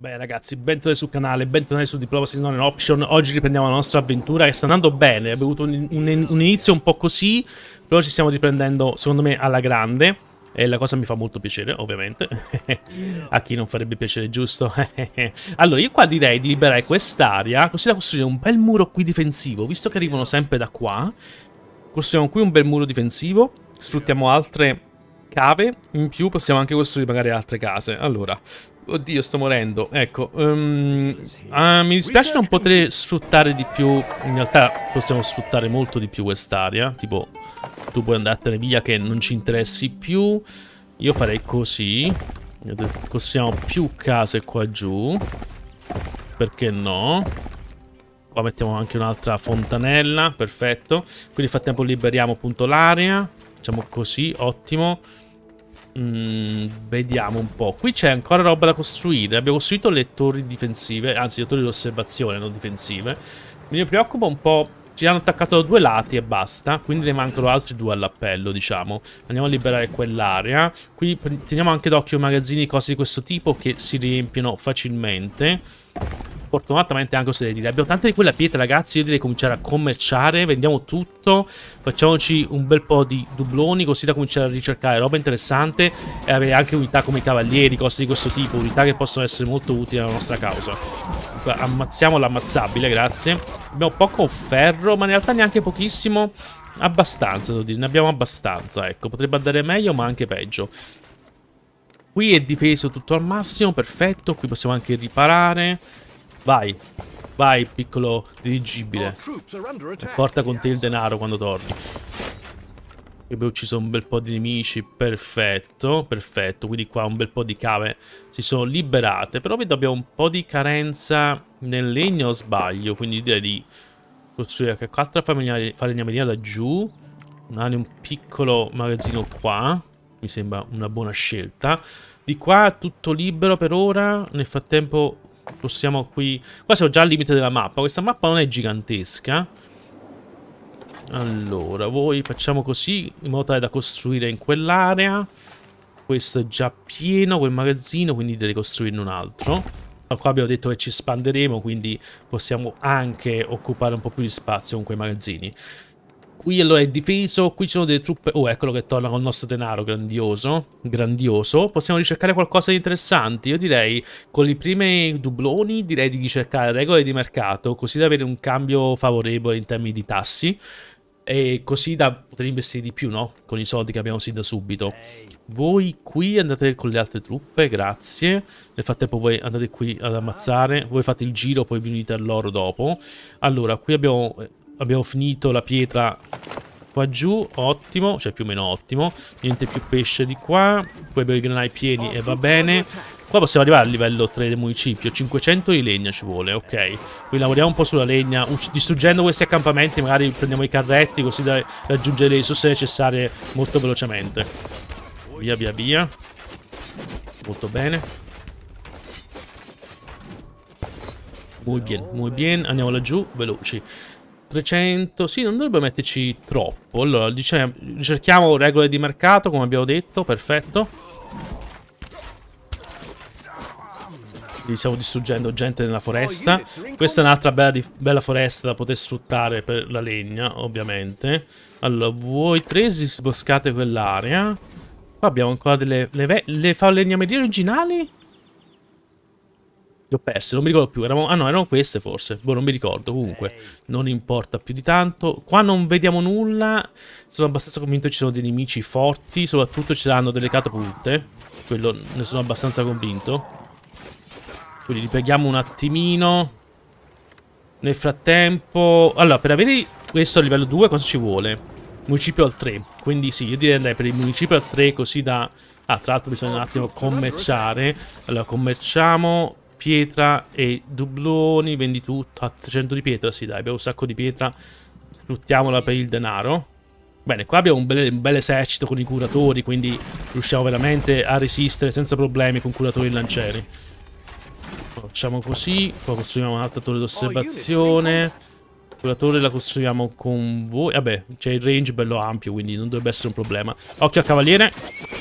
Beh ragazzi, bentornati sul canale, bentornati su Diplomacy Non Option Oggi riprendiamo la nostra avventura che sta andando bene Abbiamo avuto un, un, un, inizio un po' così Però ci stiamo riprendendo, secondo me, alla grande E la cosa mi fa molto piacere, ovviamente A chi non farebbe piacere, giusto? allora, io qua direi di liberare quest'area Così da costruire un bel muro qui difensivo Visto che arrivano sempre da qua Costruiamo qui un bel muro difensivo Sfruttiamo altre cave In più possiamo anche costruire magari altre case Allora... Oddio, sto morendo. Ecco, um, uh, mi dispiace non poter sfruttare di più. In realtà possiamo sfruttare molto di più quest'area. Tipo, tu puoi andartene via che non ci interessi più. Io farei così. Costruiamo più case qua giù. Perché no? Qua mettiamo anche un'altra fontanella. Perfetto. Quindi nel frattempo liberiamo appunto l'area. Facciamo così, ottimo. Mm, vediamo un po'. Qui c'è ancora roba da costruire. Abbiamo costruito le torri difensive, anzi le torri di osservazione, non difensive. Mi preoccupa un po'. Ci hanno attaccato da due lati e basta, quindi ne mancano altri due all'appello, diciamo. Andiamo a liberare quell'area. Qui teniamo anche d'occhio magazzini e cose di questo tipo che si riempiono facilmente. Fortunatamente anche se dire. Abbiamo tante di quelle pietre, ragazzi. Io direi cominciare a commerciare. Vendiamo tutto. Facciamoci un bel po' di dubloni, così da cominciare a ricercare roba interessante. E avere anche unità come i cavalieri, cose di questo tipo. Unità che possono essere molto utili alla nostra causa. Ammazziamo l'ammazzabile, grazie. Abbiamo poco ferro, ma in realtà neanche pochissimo. Abbastanza, devo dire. Ne abbiamo abbastanza, ecco. Potrebbe andare meglio, ma anche peggio. Qui è difeso tutto al massimo, perfetto. Qui possiamo anche riparare. Vai, vai piccolo dirigibile. Porta con te il denaro quando torni. Abbiamo ucciso un bel po' di nemici, perfetto, perfetto. Quindi qua un bel po' di cave si sono liberate. Però vedo abbiamo un po' di carenza nel legno, o sbaglio. Quindi direi di costruire anche altra falegnameria laggiù. Un piccolo magazzino qua mi sembra una buona scelta. Di qua tutto libero per ora, nel frattempo possiamo qui... Qua siamo già al limite della mappa, questa mappa non è gigantesca. Allora, voi facciamo così, in modo tale da costruire in quell'area. Questo è già pieno, quel magazzino, quindi deve costruirne un altro. Ma qua abbiamo detto che ci espanderemo, quindi possiamo anche occupare un po' più di spazio con quei magazzini qui allora è difeso, qui ci sono delle truppe... Oh, eccolo che torna col nostro denaro, grandioso, grandioso. Possiamo ricercare qualcosa di interessante? Io direi, con i primi dubloni, direi di ricercare regole di mercato, così da avere un cambio favorevole in termini di tassi e così da poter investire di più, no? Con i soldi che abbiamo sì da subito. Voi qui andate con le altre truppe, grazie. Nel frattempo voi andate qui ad ammazzare, voi fate il giro, poi venite all'oro dopo. Allora, qui abbiamo, eh, abbiamo finito la pietra qua giù, ottimo, cioè più o meno ottimo. Niente più pesce di qua, poi abbiamo i granai pieni e va bene. Qua possiamo arrivare al livello 3 del municipio, 500 di legna ci vuole, ok. Qui lavoriamo un po' sulla legna, distruggendo questi accampamenti magari prendiamo i carretti così da raggiungere le risorse necessarie molto velocemente. Via via via. Molto bene. Muy bien, muy bien, andiamo laggiù, veloci 300, sì, non dovrebbe metterci troppo. Allora, diciamo, cerchiamo regole di mercato, come abbiamo detto, perfetto. Quindi stiamo distruggendo gente nella foresta. Questa è un'altra bella, bella, foresta da poter sfruttare per la legna, ovviamente. Allora, voi tre si sboscate quell'area. Qua abbiamo ancora delle... le, le falegnamerie originali? Le ho perse, non mi ricordo più. Erano, ah no, erano queste forse. Boh, non mi ricordo. Comunque, okay. non importa più di tanto. Qua non vediamo nulla. Sono abbastanza convinto che ci sono dei nemici forti. Soprattutto ci saranno delle catapulte. Quello ne sono abbastanza convinto. Quindi ripieghiamo un attimino. Nel frattempo... Allora, per avere questo a livello 2 cosa ci vuole? Municipio al 3. Quindi sì, io direi per il municipio al 3 così da... Ah, tra l'altro bisogna un attimo commerciare. Allora, commerciamo pietra e dubloni, vendi tutto, a 300 di pietra, sì dai, abbiamo un sacco di pietra, sfruttiamola per il denaro. Bene, qua abbiamo un bel, un bel, esercito con i curatori, quindi riusciamo veramente a resistere senza problemi con curatori e lancieri. Facciamo così, poi costruiamo un'altra torre d'osservazione. Oh, Curatore la costruiamo con voi. Vabbè, c'è il range bello ampio, quindi non dovrebbe essere un problema. Occhio al cavaliere,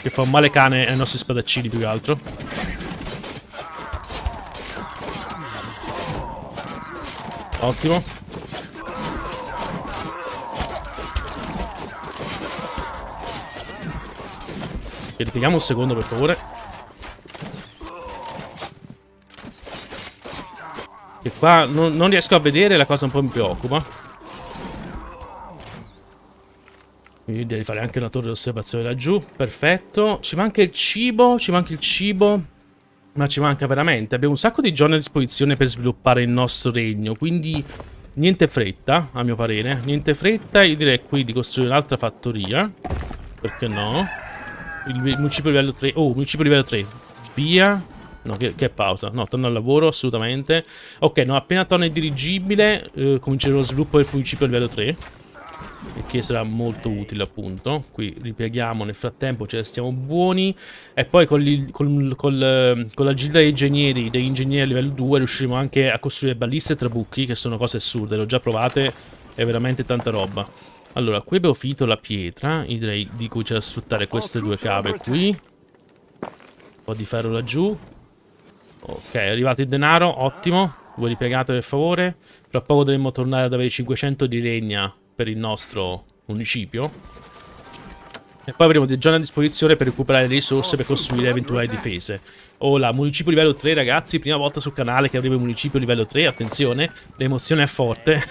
che fa un male cane ai nostri spadaccini più che altro. Ottimo. Verifichiamo un secondo, per favore. Che qua non, non riesco a vedere, la cosa un po' mi preoccupa. Quindi devi fare anche una torre di osservazione laggiù. Perfetto. Ci manca il cibo, ci manca il cibo. Ma ci manca veramente. Abbiamo un sacco di giorni a disposizione per sviluppare il nostro regno, quindi niente fretta, a mio parere. Niente fretta, io direi qui di costruire un'altra fattoria. Perché no? Il municipio livello 3. Oh, municipio livello 3. Via. No, che, che, pausa. No, torno al lavoro, assolutamente. Ok, no, appena torna il dirigibile, eh, comincerò lo sviluppo del municipio livello 3 e che sarà molto utile appunto. Qui ripieghiamo, nel frattempo ce ne stiamo buoni e poi con, gli, con, con, con la gilda degli ingegneri, degli ingegneri livello 2 riusciremo anche a costruire balliste e trabucchi che sono cose assurde, le ho già provate, è veramente tanta roba. Allora, qui abbiamo finito la pietra, Io direi di cui c'è da sfruttare oh, queste due cave qui. Un po' di ferro laggiù. Ok, è arrivato il denaro, ottimo. Voi ripiegate per favore. Fra poco dovremmo tornare ad avere 500 di legna per il nostro municipio. E poi avremo dei giorni a disposizione per recuperare le risorse per costruire eventuali difese. Ola, municipio livello 3, ragazzi, prima volta sul canale che avremo municipio livello 3, attenzione, l'emozione è forte.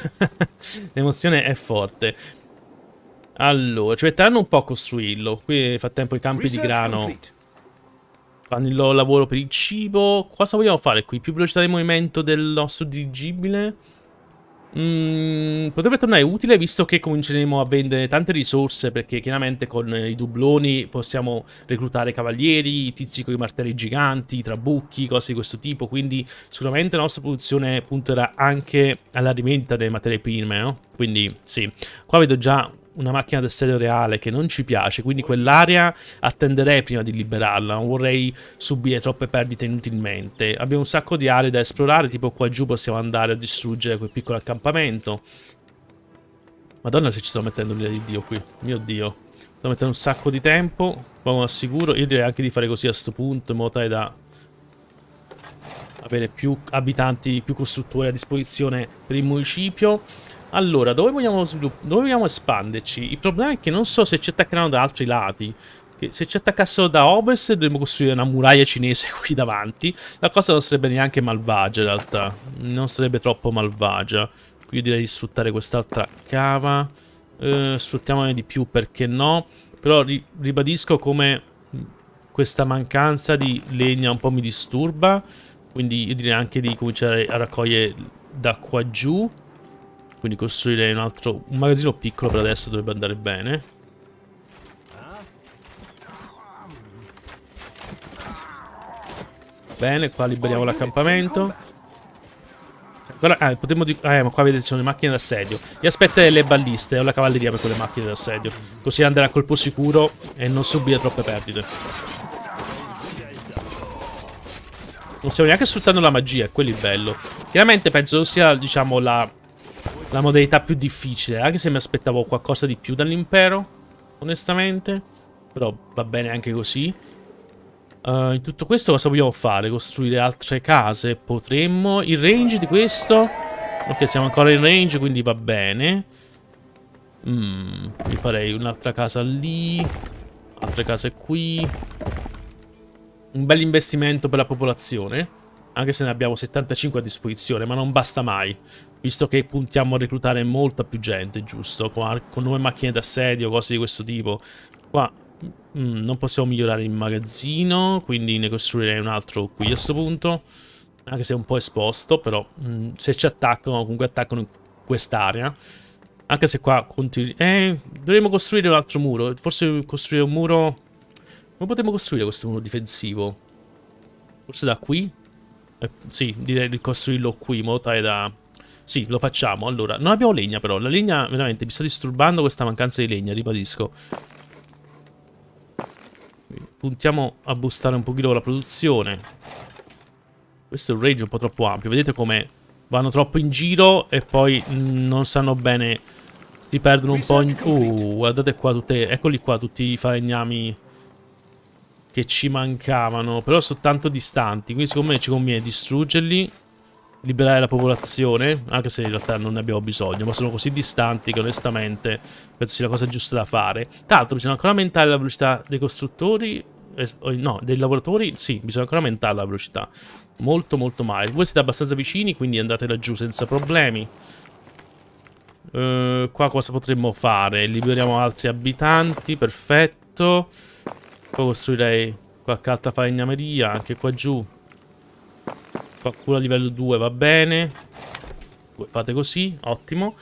l'emozione è forte. Allora, ci metteranno un po' a costruirlo. Qui nel frattempo i campi di grano fanno il loro lavoro per il cibo. Cosa vogliamo fare qui? Più velocità di movimento del nostro dirigibile? Mm, potrebbe tornare utile visto che cominceremo a vendere tante risorse perché chiaramente con i dubloni possiamo reclutare cavalieri, tizi con i martelli giganti, trabucchi, cose di questo tipo, quindi sicuramente la nostra produzione punterà anche alla rivendita delle materie prime, no? Quindi sì, qua vedo già una macchina del serio reale che non ci piace, quindi quell'area attenderei prima di liberarla, non vorrei subire troppe perdite inutilmente. Abbiamo un sacco di aree da esplorare, tipo qua giù possiamo andare a distruggere quel piccolo accampamento. Madonna se ci sto mettendo l'idea di Dio qui, mio Dio. Sto mettendo un sacco di tempo, poi me assicuro. Io direi anche di fare così a questo punto, in modo tale da avere più abitanti, più costruttori a disposizione per il municipio. Allora, dove vogliamo, dove vogliamo espanderci? Il problema è che non so se ci attaccheranno da altri lati. Che se ci attaccassero da ovest dovremmo costruire una muraglia cinese qui davanti. La cosa non sarebbe neanche malvagia in realtà. Non sarebbe troppo malvagia. Qui direi di sfruttare quest'altra cava. Eh, sfruttiamone di più perché no. Però ri ribadisco come questa mancanza di legna un po' mi disturba. Quindi io direi anche di cominciare a raccogliere da qua giù. Quindi costruire un altro... Un magazzino piccolo per adesso dovrebbe andare bene. Bene, qua liberiamo l'accampamento. Guarda, ah, potremmo... Ah, eh, ma qua vedete ci sono le macchine d'assedio. Gli aspetta le balliste, o la cavalleria per quelle macchine d'assedio. Così andrà a colpo sicuro e non subire troppe perdite. Non stiamo neanche sfruttando la magia, è quello il bello. Chiaramente penso sia, diciamo, la la modalità più difficile, anche se mi aspettavo qualcosa di più dall'impero, onestamente, però va bene anche così. Uh, in tutto questo cosa vogliamo fare? Costruire altre case? Potremmo... Il range di questo... Ok, siamo ancora in range, quindi va bene. Mm, mi farei un'altra casa lì. Altre case qui. Un bel investimento per la popolazione anche se ne abbiamo 75 a disposizione, ma non basta mai, visto che puntiamo a reclutare molta più gente, giusto? Con, con nuove macchine d'assedio, cose di questo tipo. Qua mm, non possiamo migliorare il magazzino, quindi ne costruirei un altro qui a questo punto, anche se è un po' esposto, però mm, se ci attaccano, comunque attaccano in quest'area. Anche se qua continui... Eh, dovremmo costruire un altro muro, forse costruire un muro... Come potremmo costruire questo muro difensivo? Forse da qui? Eh, sì, direi di costruirlo qui in modo tale da... Sì, lo facciamo. Allora, non abbiamo legna però. La legna, veramente, mi sta disturbando questa mancanza di legna, ribadisco. Puntiamo a boostare un pochino la produzione. Questo è un range un po' troppo ampio. Vedete come vanno troppo in giro e poi mm, non sanno bene... Si perdono un po' in... Uh, guardate qua tutte... Eccoli qua, tutti i falegnami che ci mancavano, però sono tanto distanti, quindi secondo me ci conviene distruggerli, liberare la popolazione, anche se in realtà non ne abbiamo bisogno, ma sono così distanti che onestamente penso sia la cosa giusta da fare. Tra l'altro bisogna ancora aumentare la velocità dei costruttori, no, dei lavoratori, sì, bisogna ancora aumentare la velocità. Molto molto male. Voi siete abbastanza vicini, quindi andate laggiù senza problemi. Eh, qua cosa potremmo fare? Liberiamo altri abitanti, Perfetto. Poi costruirei qualche altra falegnameria, anche qua giù. Qualcuno a livello 2 va bene. fate così, ottimo.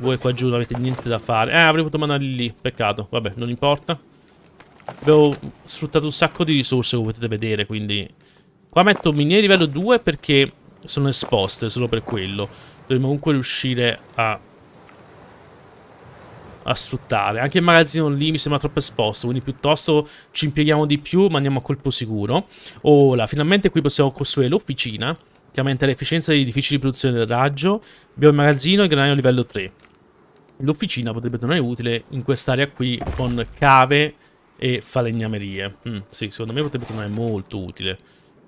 Voi qua giù non avete niente da fare. Eh, avrei potuto mandarli lì, peccato. Vabbè, non importa. Avevo sfruttato un sacco di risorse come potete vedere, quindi... Qua metto miniere livello 2 perché sono esposte solo per quello. Dovremmo comunque riuscire a a sfruttare. Anche il magazzino lì mi sembra troppo esposto, quindi piuttosto ci impieghiamo di più, ma andiamo a colpo sicuro. Ora, finalmente qui possiamo costruire l'officina, che aumenta l'efficienza degli edifici di produzione del raggio. Abbiamo il magazzino e il granaio livello 3. L'officina potrebbe tornare utile in quest'area qui con cave e falegnamerie. Mm, sì, secondo me potrebbe tornare molto utile.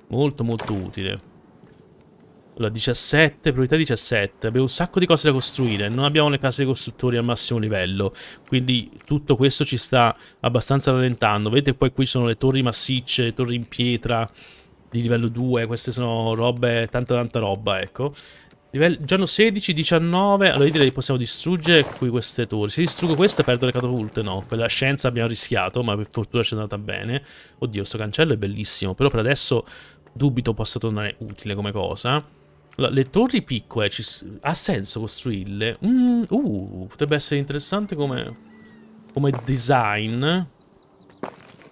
Molto molto utile. Allora, 17, priorità 17. Abbiamo un sacco di cose da costruire. Non abbiamo le case dei costruttori al massimo livello. Quindi tutto questo ci sta abbastanza rallentando. Vedete poi qui sono le torri massicce, le torri in pietra di livello 2. Queste sono robe, tanta tanta roba, ecco. Livello, giorno 16, 19. Allora io direi che possiamo distruggere qui queste torri. Se distruggo queste perdo le catapulte, no. Per la scienza abbiamo rischiato, ma per fortuna ci è andata bene. Oddio, sto cancello è bellissimo. Però per adesso... Dubito possa tornare utile come cosa. Allora, le torri piccole ci... ha senso costruirle? Mm, uh, potrebbe essere interessante come, come design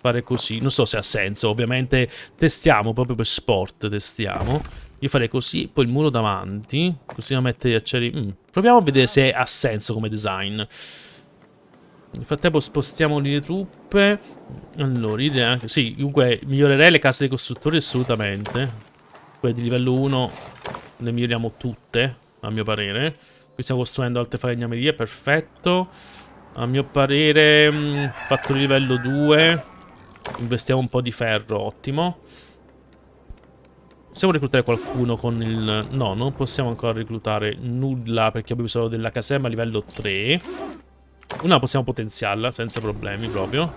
fare così. Non so se ha senso, ovviamente testiamo proprio per sport, testiamo. Io farei così, poi il muro davanti, così da mettere gli acciari... Mm. Proviamo a vedere se ha senso come design. Nel frattempo spostiamo le truppe. Allora, idea... Sì, comunque migliorerei le case dei costruttori assolutamente. Quelle di livello 1 le miglioriamo tutte, a mio parere. Qui stiamo costruendo altre falegnamerie, perfetto. A mio parere, mh, mm, fatto di livello 2, investiamo un po' di ferro, ottimo. Possiamo reclutare qualcuno con il... No, non possiamo ancora reclutare nulla perché abbiamo bisogno della caserma livello 3. Una possiamo potenziarla senza problemi proprio.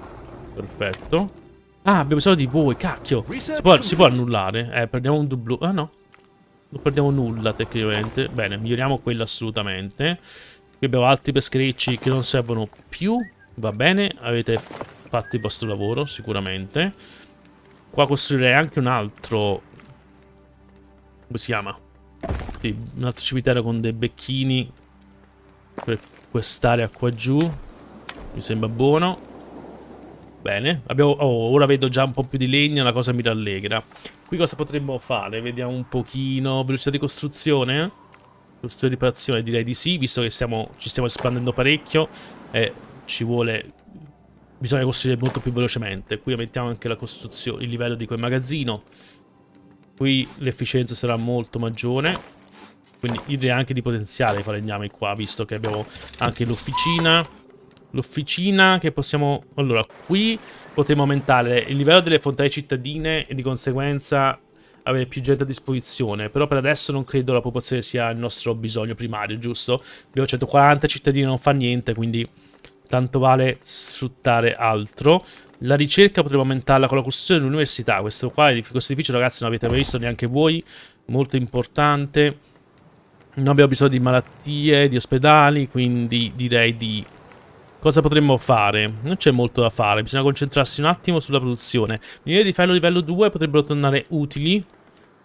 Perfetto. Ah, abbiamo bisogno di voi, cacchio. Si può, si può annullare. Eh, perdiamo un W. Ah no, non perdiamo nulla tecnicamente. Bene, miglioriamo quello assolutamente. Qui abbiamo altri pescherecci che non servono più. Va bene, avete fatto il vostro lavoro sicuramente. Qua costruirei anche un altro... Come si chiama? Sì, un altro cimitero con dei becchini per quest'area qua giù. Mi sembra buono. Bene, abbiamo, oh, ora vedo già un po' più di legna, la cosa mi rallegra. Qui cosa potremmo fare? Vediamo un pochino. Velocità di costruzione? Costruzione di riparazione direi di sì, visto che stiamo, ci stiamo espandendo parecchio. E eh, ci vuole... Bisogna costruire molto più velocemente. Qui aumentiamo anche la costruzione, il livello di quel magazzino. Qui l'efficienza sarà molto maggiore. Quindi direi anche di potenziare i falegnami qua, visto che abbiamo anche l'officina. L'officina che possiamo... Allora, qui potremmo aumentare il livello delle fontane cittadine e di conseguenza avere più gente a disposizione. Però per adesso non credo la popolazione sia il nostro bisogno primario, giusto? Abbiamo 140 cittadini, non fa niente, quindi tanto vale sfruttare altro. La ricerca potremmo aumentarla con la costruzione dell'università. Questo qua, questo edificio, ragazzi, non avete mai visto neanche voi. Molto importante. Non abbiamo bisogno di malattie, di ospedali, quindi direi di cosa potremmo fare? Non c'è molto da fare, bisogna concentrarsi un attimo sulla produzione. Miniere di ferro livello 2 potrebbero tornare utili,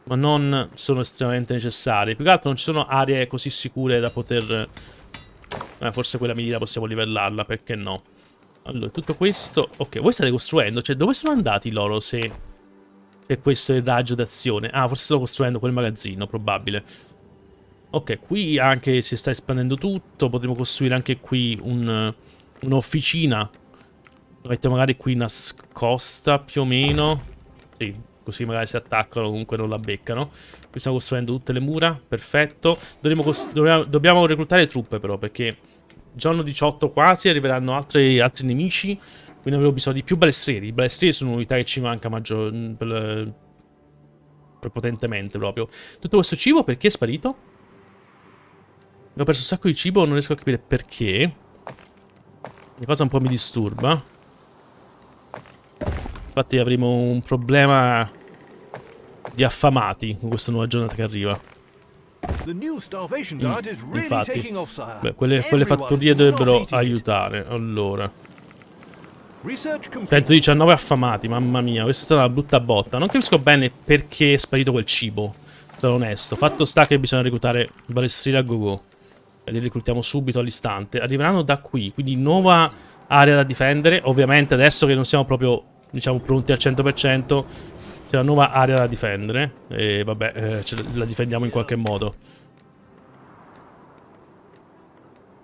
ma non sono estremamente necessarie. Più che altro non ci sono aree così sicure da poter... Eh, forse quella miniera possiamo livellarla, perché no? Allora, tutto questo... Ok, voi state costruendo, cioè dove sono andati loro se... se questo è il raggio d'azione? Ah, forse sto costruendo quel magazzino, probabile. Ok, qui anche si sta espandendo tutto, potremmo costruire anche qui un un'officina. L'avete magari qui nascosta più o meno. Sì, così magari si attaccano comunque non la beccano. Qui stiamo costruendo tutte le mura, perfetto. Dobbiamo, dobbiamo reclutare truppe però perché giorno 18 quasi arriveranno altri, altri nemici. Quindi avremo bisogno di più balestrieri. I balestrieri sono un'unità che ci manca maggior, mm, per, prepotentemente proprio. Tutto questo cibo perché è sparito? Ho perso un sacco di cibo, non riesco a capire perché. Una cosa un po' mi disturba. Infatti avremo un problema di affamati con questa nuova giornata che arriva. Mm, infatti, beh, quelle, quelle fattorie dovrebbero aiutare. Allora, 119 affamati, mamma mia, questa è stata una brutta botta. Non capisco bene perché è sparito quel cibo, sono onesto. Fatto sta che bisogna reclutare balestrina a gogo. -go li reclutiamo subito all'istante, arriveranno da qui, quindi nuova area da difendere, ovviamente adesso che non siamo proprio, diciamo, pronti al 100%, c'è la nuova area da difendere e vabbè, eh, la difendiamo in qualche modo.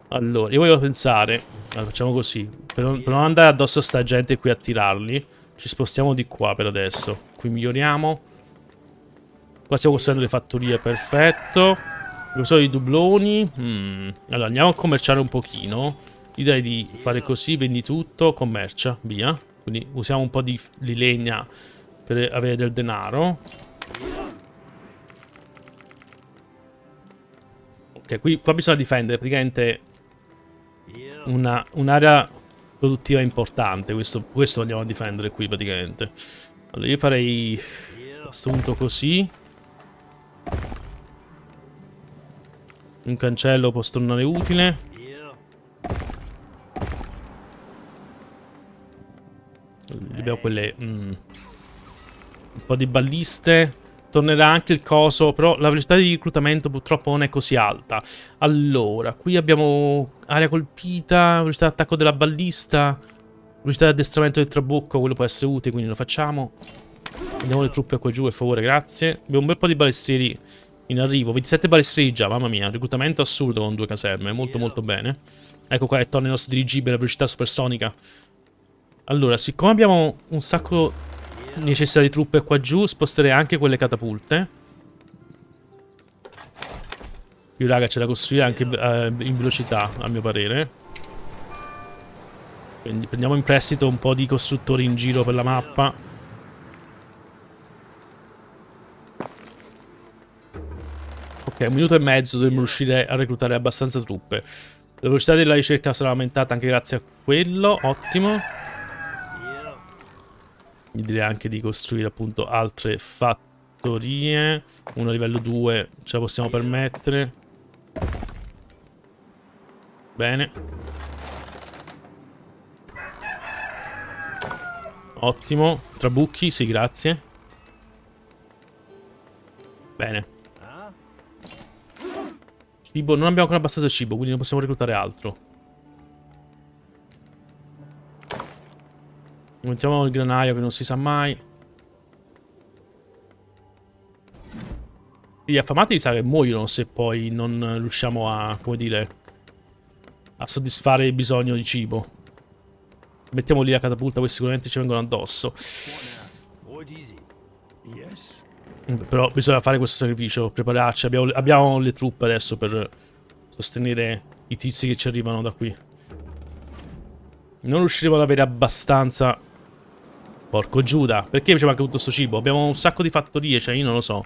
Allora, io voglio pensare, allora, facciamo così, per non, per non, andare addosso a sta gente qui a tirarli, ci spostiamo di qua per adesso, qui miglioriamo. Qua stiamo costruendo le fattorie, perfetto. Uso i dubloni. Mm. Allora andiamo a commerciare un pochino. direi di fare così, vendi tutto, commercia, via. Quindi usiamo un po' di, di legna per avere del denaro. Ok, qui qua bisogna difendere praticamente un'area un produttiva importante. Questo, questo a difendere qui praticamente. Allora io farei questo punto così. Un cancello può tornare utile. Abbiamo quelle... Mm. Un po' di balliste. Tornerà anche il coso, però la velocità di reclutamento purtroppo non è così alta. Allora, qui abbiamo aria colpita, velocità d'attacco della ballista, velocità di addestramento del trabucco, quello può essere utile, quindi lo facciamo. Andiamo le truppe qua giù, per favore, grazie. Abbiamo un bel po' di balestrieri in arrivo. 27 balestreggia, mamma mia, reclutamento assurdo con due caserme, molto molto bene. Ecco qua che torna il nostro dirigibile a velocità supersonica. Allora, siccome abbiamo un sacco necessità di truppe qua giù, sposterei anche quelle catapulte. Qui raga c'è da costruire anche eh, in velocità, a mio parere. Quindi prendiamo in prestito un po' di costruttori in giro per la mappa. un minuto e mezzo dovremmo riuscire a reclutare abbastanza truppe. La velocità della ricerca sarà aumentata anche grazie a quello, ottimo. Gli direi anche di costruire appunto altre fattorie. Uno a livello 2 ce la possiamo permettere. Bene. Ottimo. Trabucchi, sì grazie. Bene. Cibo, non abbiamo ancora abbastanza cibo, quindi non possiamo reclutare altro. Mettiamo il granaio che non si sa mai. Gli affamati mi sa che muoiono se poi non riusciamo a, come dire, a soddisfare il bisogno di cibo. Mettiamo lì la catapulta, poi sicuramente ci vengono addosso. Però bisogna fare questo sacrificio, prepararci. Abbiamo, abbiamo le truppe adesso per sostenere i tizi che ci arrivano da qui. Non riusciremo ad avere abbastanza... Porco Giuda, perché mi manca tutto questo cibo? Abbiamo un sacco di fattorie, cioè io non lo so.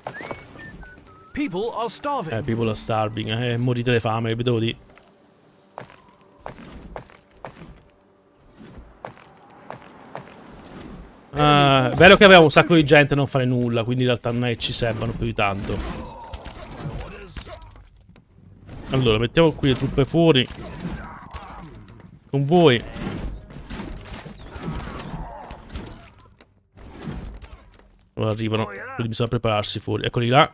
People are starving. Eh, people are starving, eh, morite di fame, vi devo dire. Ah, bello che abbiamo un sacco di gente a non fare nulla, quindi in realtà non è che ci servano più di tanto. Allora, mettiamo qui le truppe fuori. Con voi. Ora arrivano, quindi bisogna prepararsi fuori. Eccoli là.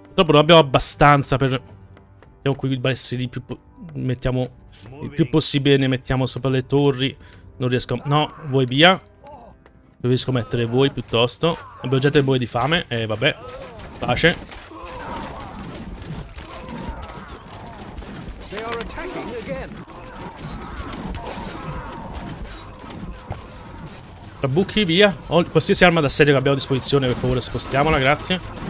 Purtroppo non abbiamo abbastanza per... Mettiamo qui i balestrini più, mettiamo il più possibile, ne mettiamo sopra le torri. Non riesco a... No, voi via. Preferisco mettere voi piuttosto. Abbiamo voi di fame. E eh, vabbè. Pace. Trabucchi, via. Oh, qualsiasi arma d'assedio che abbiamo a disposizione, per favore, spostiamola, grazie.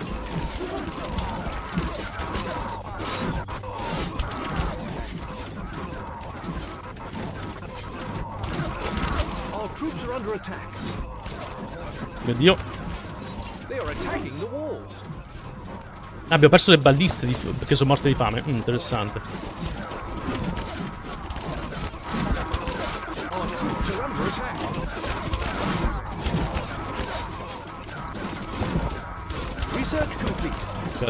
Mio Dio. Abbiamo perso le balliste perché sono morte di fame. Mm, interessante.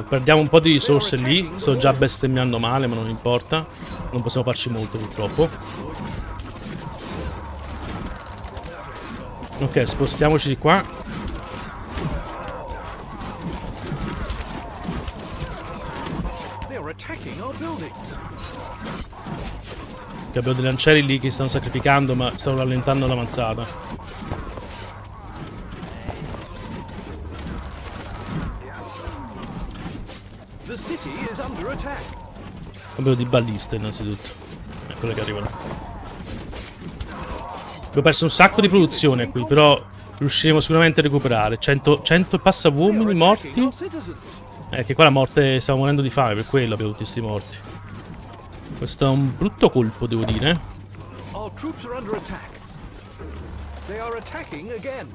Perdiamo un po' di risorse lì. Sto già bestemmiando male, ma non importa. Non possiamo farci molto purtroppo. Ok, spostiamoci di qua. Che abbiamo dei lancieri lì che stanno sacrificando ma stanno rallentando l'avanzata. Abbiamo di balliste innanzitutto. Eccole che arrivano. Abbiamo perso un sacco di produzione qui, però riusciremo sicuramente a recuperare. 100, 100 passa uomini morti. Eh, che qua la morte... stiamo morendo di fame, per quello abbiamo tutti questi morti. Questo è un brutto colpo, devo dire.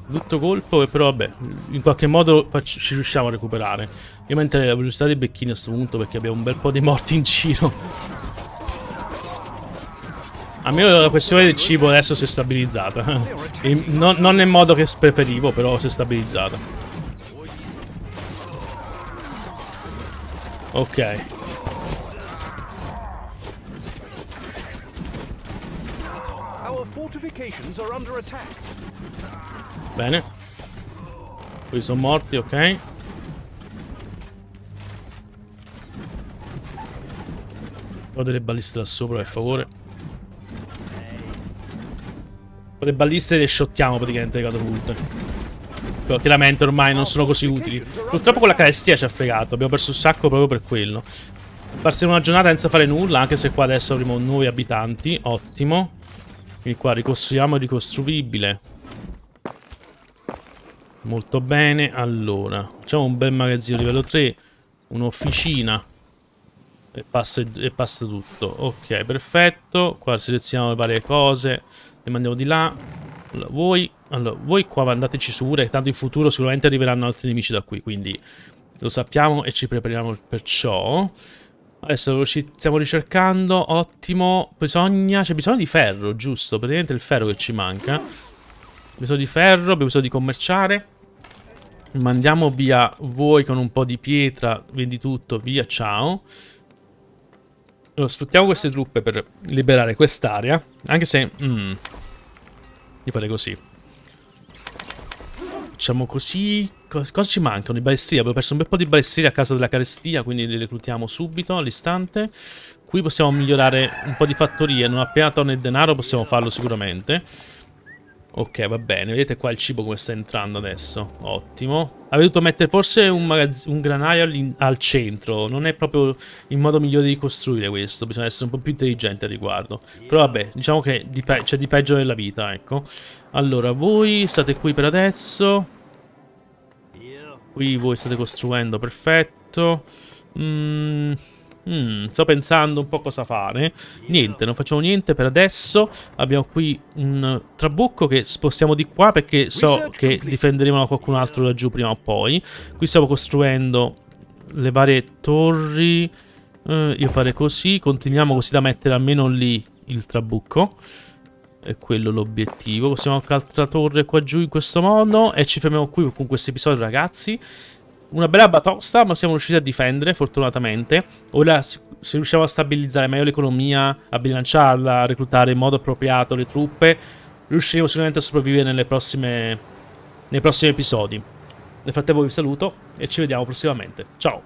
Brutto colpo che però vabbè, in qualche modo ci riusciamo a recuperare. Io mentre la velocità dei becchini a questo punto perché abbiamo un bel po' di morti in giro. Almeno la questione del cibo adesso si è stabilizzata. non, non nel modo che preferivo, però si è stabilizzata. Ok, Bene. Qui sono morti, ok. Ho delle balliste là sopra, per favore. Con le balliste le shottiamo praticamente le catapulte. Però chiaramente ormai non sono così utili. Purtroppo quella carestia ci ha fregato, abbiamo perso un sacco proprio per quello. Passeremo una giornata senza fare nulla, anche se qua adesso avremo nuovi abitanti. Ottimo. Quindi qua ricostruiamo il ricostruibile. Molto bene, allora. Facciamo un bel magazzino livello 3, un'officina. E passa, e passa tutto. Ok, perfetto. Qua selezioniamo le varie cose. Le mandiamo di là. Allora, voi, allora, voi qua andateci su pure tanto in futuro sicuramente arriveranno altri nemici da qui, quindi lo sappiamo e ci prepariamo per ciò. Adesso stiamo ricercando, ottimo. Bisogna, c'è bisogno di ferro, giusto? Praticamente è il ferro che ci manca. Bisogno di ferro, abbiamo bisogno di commerciare. Mandiamo via voi con un po' di pietra, vendi tutto, via, ciao. Allora, sfruttiamo queste truppe per liberare quest'area. Anche se... Mm, io farei così. Facciamo così. Cosa, ci mancano? I balestrini. Abbiamo perso un bel po' di balestrini a causa della carestia, quindi li reclutiamo subito, all'istante. Qui possiamo migliorare un po' di fattorie. Non appena torna il denaro possiamo farlo sicuramente. Ok, va bene. Vedete qua il cibo come sta entrando adesso. Ottimo. Avevo dovuto mettere forse un, un granaio al centro. Non è proprio il modo migliore di costruire questo. Bisogna essere un po' più intelligenti al riguardo. Però vabbè, diciamo che di c'è di peggio nella vita, ecco. Allora, voi state qui per adesso. Qui voi state costruendo, perfetto. Mm, mm, sto pensando un po' cosa fare. Niente, non facciamo niente per adesso. Abbiamo qui un trabucco che spostiamo di qua perché so che difenderemo qualcun altro laggiù prima o poi. Qui stiamo costruendo le varie torri. Eh, io farei così, continuiamo così da mettere almeno lì il trabucco è quello l'obiettivo. Possiamo anche altra torre qua giù in questo modo e ci fermiamo qui con questo episodio ragazzi. Una bella batosta, ma siamo riusciti a difendere, fortunatamente. Ora, se riusciamo a stabilizzare meglio l'economia, a bilanciarla, a reclutare in modo appropriato le truppe, riusciremo sicuramente a sopravvivere prossime, nei prossimi episodi. Nel frattempo vi saluto e ci vediamo prossimamente. Ciao!